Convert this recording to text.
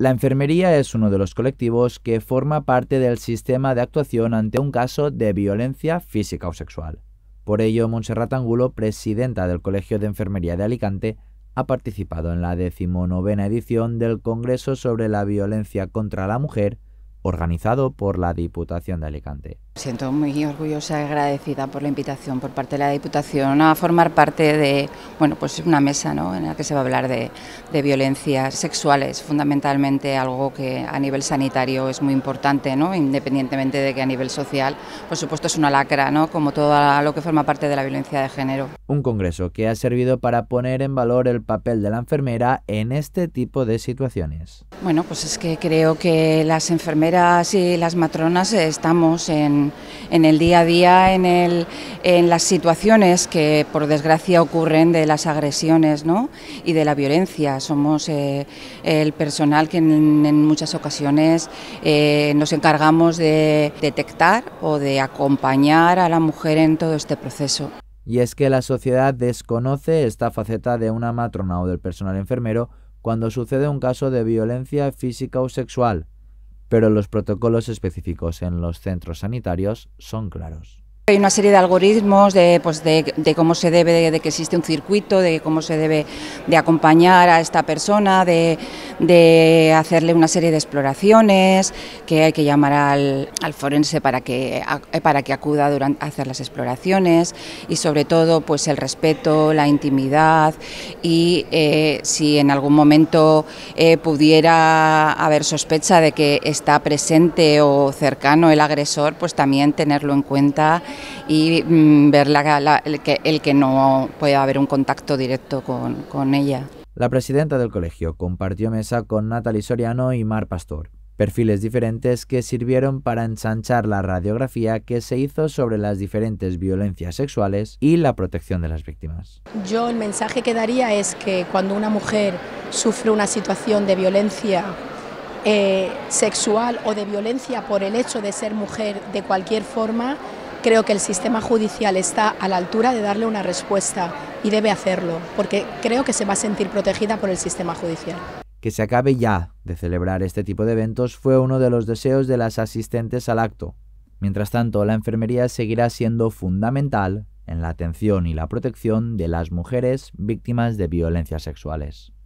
La enfermería es uno de los colectivos que forma parte del sistema de actuación ante un caso de violencia física o sexual. Por ello, Montserrat Angulo, presidenta del Colegio de Enfermería de Alicante, ha participado en la decimonovena edición del Congreso sobre la Violencia contra la Mujer organizado por la Diputación de Alicante. siento muy orgullosa y agradecida por la invitación por parte de la Diputación a formar parte de bueno, pues una mesa en la que se va a hablar de, de violencias sexuales, fundamentalmente algo que a nivel sanitario es muy importante, ¿no? independientemente de que a nivel social, por supuesto, es una lacra, ¿no? como todo lo que forma parte de la violencia de género. Un congreso que ha servido para poner en valor el papel de la enfermera en este tipo de situaciones. Bueno, pues es que creo que las enfermeras enfermeras y las matronas eh, estamos en, el día a día, en, las situaciones que por desgracia ocurren de las agresiones ¿no? y de la violencia. Somos eh, el personal que en, muchas ocasiones eh, nos encargamos de detectar o de acompañar a la mujer en todo este proceso. Y es que la sociedad desconoce esta faceta de una matrona o del personal enfermero cuando sucede un caso de violencia física o sexual pero los protocolos específicos en los centros sanitarios son claros. Hay una serie de algoritmos pues, de, cómo se debe, de, de, que existe un circuito, de cómo se debe de acompañar a esta persona, de, de hacerle una serie de exploraciones, que hay que llamar al, forense para que, eh, para que acuda durante, a hacer las exploraciones y sobre todo pues el respeto, la intimidad y eh, si en algún momento eh, pudiera haber sospecha de que está presente o cercano el agresor, pues también tenerlo en cuenta y mm, ver el, que, no pueda haber un contacto directo con ella. La presidenta del colegio compartió mesa con Natalie Soriano y Mar Pastor, perfiles diferentes que sirvieron para ensanchar la radiografía que se hizo sobre las diferentes violencias sexuales y la protección de las víctimas. Yo el mensaje que daría es que cuando una mujer sufre una situación de violencia eh, sexual o de violencia por el hecho de ser mujer de cualquier forma, Creo que el sistema judicial está a la altura de darle una respuesta y debe hacerlo, porque creo que se va a sentir protegida por el sistema judicial. Que se acabe ya de celebrar este tipo de eventos fue uno de los deseos de las asistentes al acto. Mientras tanto, la enfermería seguirá siendo fundamental en la atención y la protección de las mujeres víctimas de violencias sexuales.